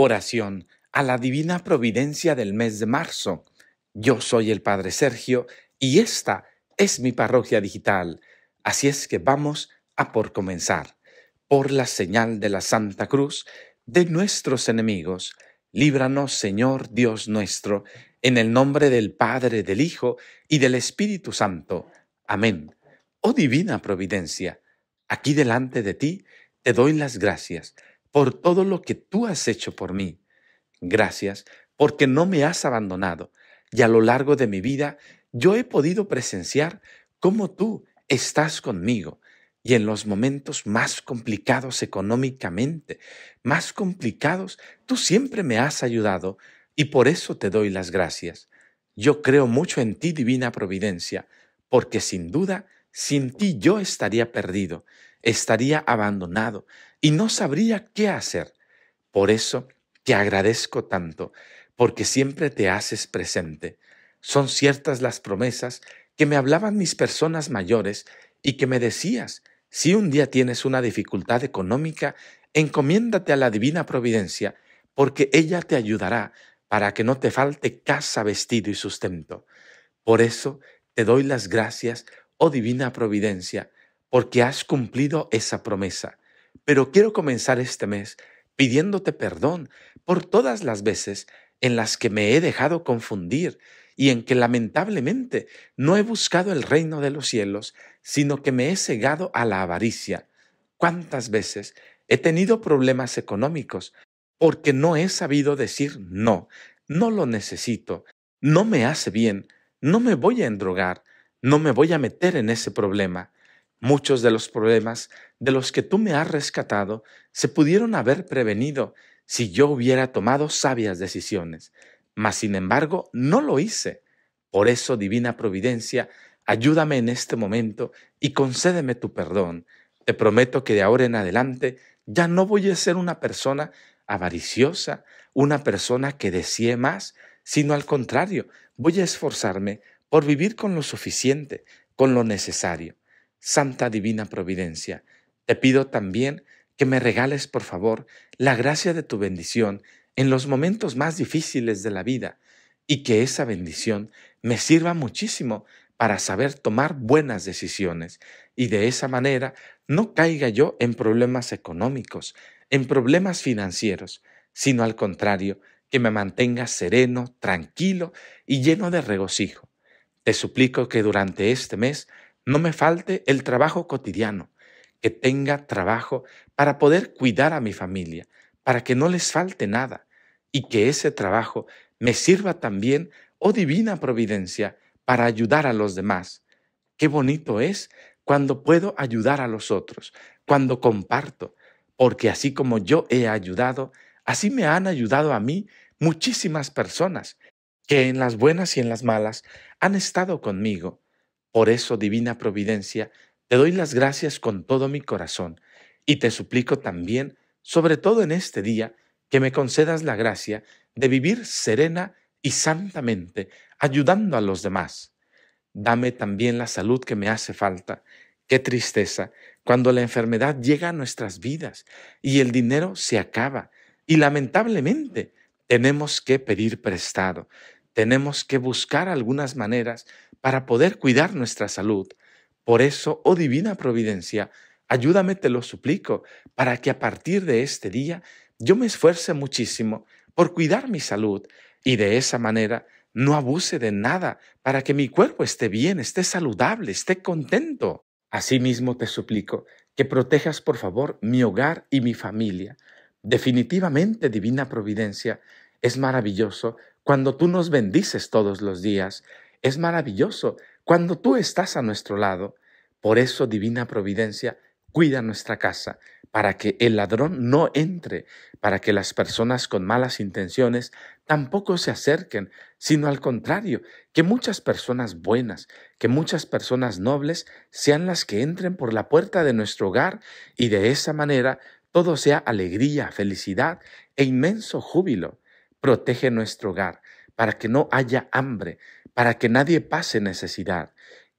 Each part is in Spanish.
Oración a la Divina Providencia del mes de marzo. Yo soy el Padre Sergio y esta es mi parroquia digital. Así es que vamos a por comenzar. Por la señal de la Santa Cruz de nuestros enemigos, líbranos Señor Dios nuestro, en el nombre del Padre, del Hijo y del Espíritu Santo. Amén. Oh Divina Providencia, aquí delante de ti te doy las gracias por todo lo que tú has hecho por mí. Gracias porque no me has abandonado y a lo largo de mi vida yo he podido presenciar cómo tú estás conmigo y en los momentos más complicados económicamente, más complicados, tú siempre me has ayudado y por eso te doy las gracias. Yo creo mucho en ti, divina providencia, porque sin duda, sin ti yo estaría perdido estaría abandonado y no sabría qué hacer. Por eso te agradezco tanto, porque siempre te haces presente. Son ciertas las promesas que me hablaban mis personas mayores y que me decías, si un día tienes una dificultad económica, encomiéndate a la divina providencia, porque ella te ayudará para que no te falte casa, vestido y sustento. Por eso te doy las gracias, oh divina providencia, porque has cumplido esa promesa. Pero quiero comenzar este mes pidiéndote perdón por todas las veces en las que me he dejado confundir y en que lamentablemente no he buscado el reino de los cielos, sino que me he cegado a la avaricia. ¿Cuántas veces he tenido problemas económicos porque no he sabido decir no, no lo necesito, no me hace bien, no me voy a endrogar, no me voy a meter en ese problema? Muchos de los problemas de los que tú me has rescatado se pudieron haber prevenido si yo hubiera tomado sabias decisiones, mas sin embargo no lo hice. Por eso, Divina Providencia, ayúdame en este momento y concédeme tu perdón. Te prometo que de ahora en adelante ya no voy a ser una persona avariciosa, una persona que desee más, sino al contrario, voy a esforzarme por vivir con lo suficiente, con lo necesario. Santa Divina Providencia, te pido también que me regales, por favor, la gracia de tu bendición en los momentos más difíciles de la vida y que esa bendición me sirva muchísimo para saber tomar buenas decisiones y de esa manera no caiga yo en problemas económicos, en problemas financieros, sino al contrario, que me mantenga sereno, tranquilo y lleno de regocijo. Te suplico que durante este mes no me falte el trabajo cotidiano, que tenga trabajo para poder cuidar a mi familia, para que no les falte nada y que ese trabajo me sirva también, oh divina providencia, para ayudar a los demás. Qué bonito es cuando puedo ayudar a los otros, cuando comparto, porque así como yo he ayudado, así me han ayudado a mí muchísimas personas que en las buenas y en las malas han estado conmigo por eso, divina providencia, te doy las gracias con todo mi corazón y te suplico también, sobre todo en este día, que me concedas la gracia de vivir serena y santamente, ayudando a los demás. Dame también la salud que me hace falta. Qué tristeza cuando la enfermedad llega a nuestras vidas y el dinero se acaba y lamentablemente tenemos que pedir prestado tenemos que buscar algunas maneras para poder cuidar nuestra salud. Por eso, oh divina providencia, ayúdame, te lo suplico, para que a partir de este día yo me esfuerce muchísimo por cuidar mi salud y de esa manera no abuse de nada para que mi cuerpo esté bien, esté saludable, esté contento. Asimismo te suplico que protejas por favor mi hogar y mi familia. Definitivamente, Divina Providencia, es maravilloso cuando tú nos bendices todos los días. Es maravilloso cuando tú estás a nuestro lado. Por eso, Divina Providencia, cuida nuestra casa, para que el ladrón no entre, para que las personas con malas intenciones tampoco se acerquen, sino al contrario, que muchas personas buenas, que muchas personas nobles sean las que entren por la puerta de nuestro hogar y de esa manera todo sea alegría, felicidad e inmenso júbilo protege nuestro hogar, para que no haya hambre, para que nadie pase necesidad.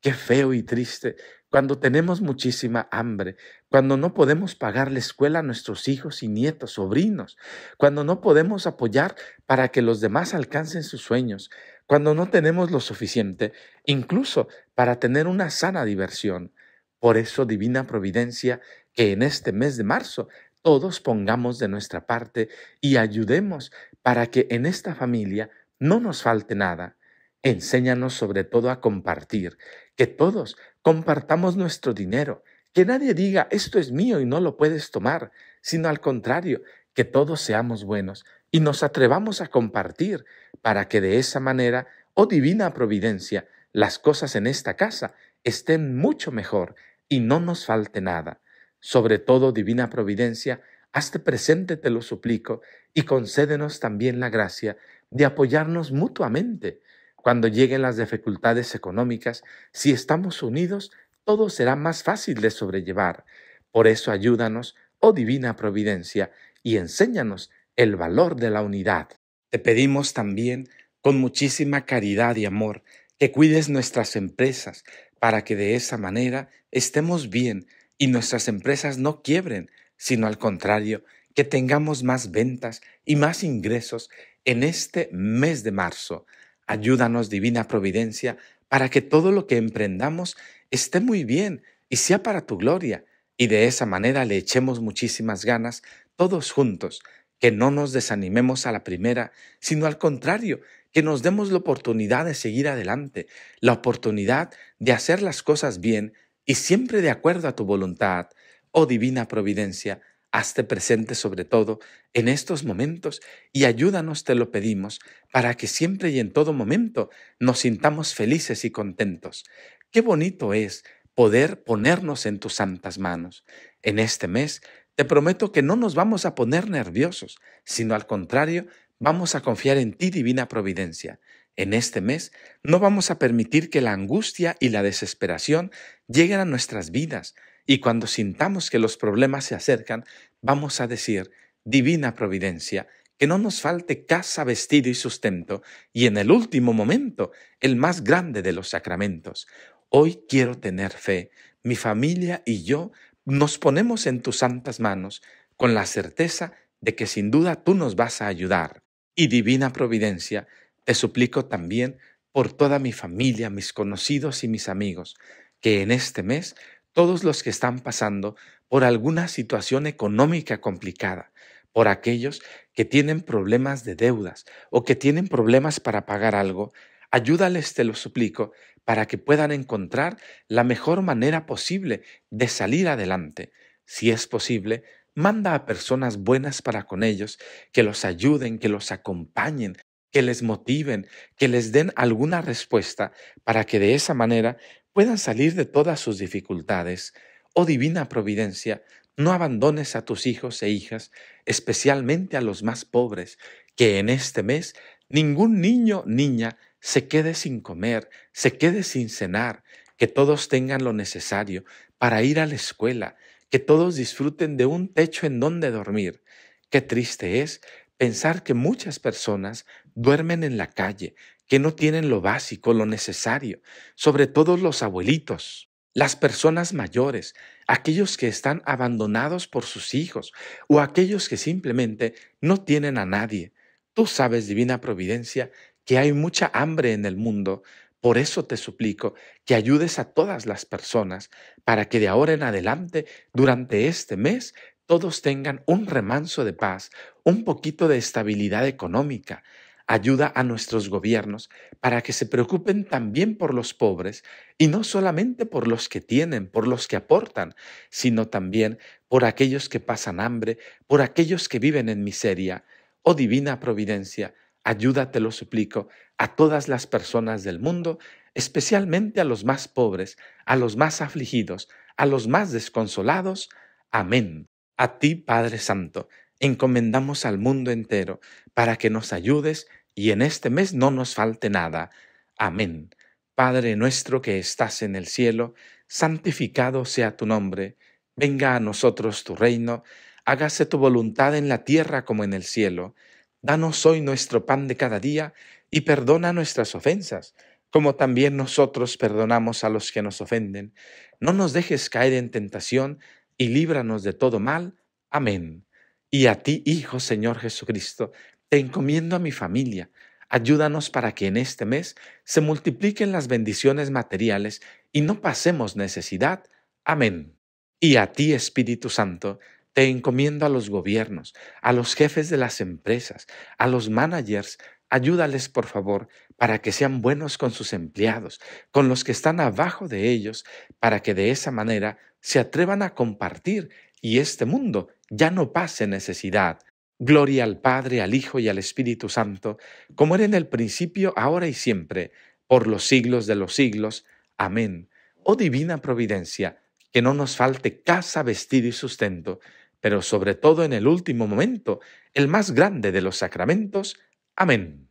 Qué feo y triste cuando tenemos muchísima hambre, cuando no podemos pagar la escuela a nuestros hijos y nietos, sobrinos, cuando no podemos apoyar para que los demás alcancen sus sueños, cuando no tenemos lo suficiente, incluso para tener una sana diversión. Por eso, Divina Providencia, que en este mes de marzo todos pongamos de nuestra parte y ayudemos para que en esta familia no nos falte nada. Enséñanos sobre todo a compartir, que todos compartamos nuestro dinero, que nadie diga esto es mío y no lo puedes tomar, sino al contrario, que todos seamos buenos y nos atrevamos a compartir para que de esa manera, oh divina providencia, las cosas en esta casa estén mucho mejor y no nos falte nada. Sobre todo, divina providencia, Hazte presente, te lo suplico, y concédenos también la gracia de apoyarnos mutuamente. Cuando lleguen las dificultades económicas, si estamos unidos, todo será más fácil de sobrellevar. Por eso ayúdanos, oh divina providencia, y enséñanos el valor de la unidad. Te pedimos también, con muchísima caridad y amor, que cuides nuestras empresas, para que de esa manera estemos bien y nuestras empresas no quiebren, sino al contrario, que tengamos más ventas y más ingresos en este mes de marzo. Ayúdanos, Divina Providencia, para que todo lo que emprendamos esté muy bien y sea para tu gloria, y de esa manera le echemos muchísimas ganas todos juntos, que no nos desanimemos a la primera, sino al contrario, que nos demos la oportunidad de seguir adelante, la oportunidad de hacer las cosas bien y siempre de acuerdo a tu voluntad, oh divina providencia, hazte presente sobre todo en estos momentos y ayúdanos, te lo pedimos, para que siempre y en todo momento nos sintamos felices y contentos. Qué bonito es poder ponernos en tus santas manos. En este mes te prometo que no nos vamos a poner nerviosos, sino al contrario, vamos a confiar en ti, divina providencia. En este mes no vamos a permitir que la angustia y la desesperación lleguen a nuestras vidas, y cuando sintamos que los problemas se acercan, vamos a decir, Divina Providencia, que no nos falte casa, vestido y sustento, y en el último momento, el más grande de los sacramentos. Hoy quiero tener fe, mi familia y yo nos ponemos en tus santas manos, con la certeza de que sin duda tú nos vas a ayudar. Y Divina Providencia, te suplico también por toda mi familia, mis conocidos y mis amigos, que en este mes todos los que están pasando por alguna situación económica complicada, por aquellos que tienen problemas de deudas o que tienen problemas para pagar algo, ayúdales, te lo suplico, para que puedan encontrar la mejor manera posible de salir adelante. Si es posible, manda a personas buenas para con ellos, que los ayuden, que los acompañen, que les motiven, que les den alguna respuesta, para que de esa manera puedan salir de todas sus dificultades, oh divina providencia, no abandones a tus hijos e hijas, especialmente a los más pobres, que en este mes ningún niño, niña, se quede sin comer, se quede sin cenar, que todos tengan lo necesario para ir a la escuela, que todos disfruten de un techo en donde dormir. Qué triste es pensar que muchas personas duermen en la calle, que no tienen lo básico, lo necesario, sobre todo los abuelitos, las personas mayores, aquellos que están abandonados por sus hijos o aquellos que simplemente no tienen a nadie. Tú sabes, Divina Providencia, que hay mucha hambre en el mundo, por eso te suplico que ayudes a todas las personas para que de ahora en adelante, durante este mes, todos tengan un remanso de paz, un poquito de estabilidad económica, ayuda a nuestros gobiernos para que se preocupen también por los pobres y no solamente por los que tienen, por los que aportan, sino también por aquellos que pasan hambre, por aquellos que viven en miseria. Oh divina providencia, ayúdate, lo suplico, a todas las personas del mundo, especialmente a los más pobres, a los más afligidos, a los más desconsolados. Amén. A ti, Padre Santo, encomendamos al mundo entero, para que nos ayudes y en este mes no nos falte nada. Amén. Padre nuestro que estás en el cielo, santificado sea tu nombre, venga a nosotros tu reino, hágase tu voluntad en la tierra como en el cielo. Danos hoy nuestro pan de cada día y perdona nuestras ofensas, como también nosotros perdonamos a los que nos ofenden. No nos dejes caer en tentación y líbranos de todo mal. Amén. Y a ti, Hijo Señor Jesucristo, te encomiendo a mi familia. Ayúdanos para que en este mes se multipliquen las bendiciones materiales y no pasemos necesidad. Amén. Y a ti, Espíritu Santo, te encomiendo a los gobiernos, a los jefes de las empresas, a los managers, Ayúdales, por favor, para que sean buenos con sus empleados, con los que están abajo de ellos, para que de esa manera se atrevan a compartir y este mundo ya no pase necesidad. Gloria al Padre, al Hijo y al Espíritu Santo, como era en el principio, ahora y siempre, por los siglos de los siglos. Amén. Oh divina providencia, que no nos falte casa, vestido y sustento, pero sobre todo en el último momento, el más grande de los sacramentos, Amén.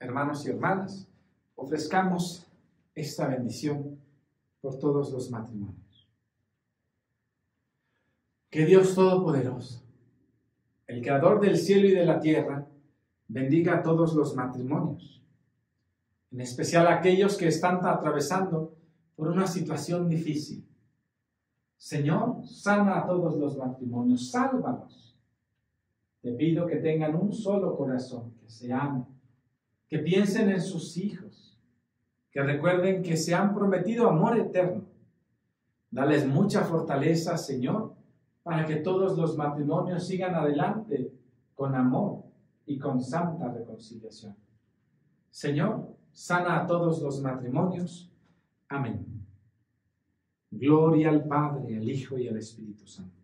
Hermanos y hermanas, ofrezcamos esta bendición por todos los matrimonios. Que Dios Todopoderoso, el Creador del cielo y de la tierra, bendiga a todos los matrimonios, en especial a aquellos que están atravesando por una situación difícil. Señor, sana a todos los matrimonios, sálvalos te pido que tengan un solo corazón, que se amen, que piensen en sus hijos, que recuerden que se han prometido amor eterno. Dales mucha fortaleza, Señor, para que todos los matrimonios sigan adelante con amor y con santa reconciliación. Señor, sana a todos los matrimonios. Amén. Gloria al Padre, al Hijo y al Espíritu Santo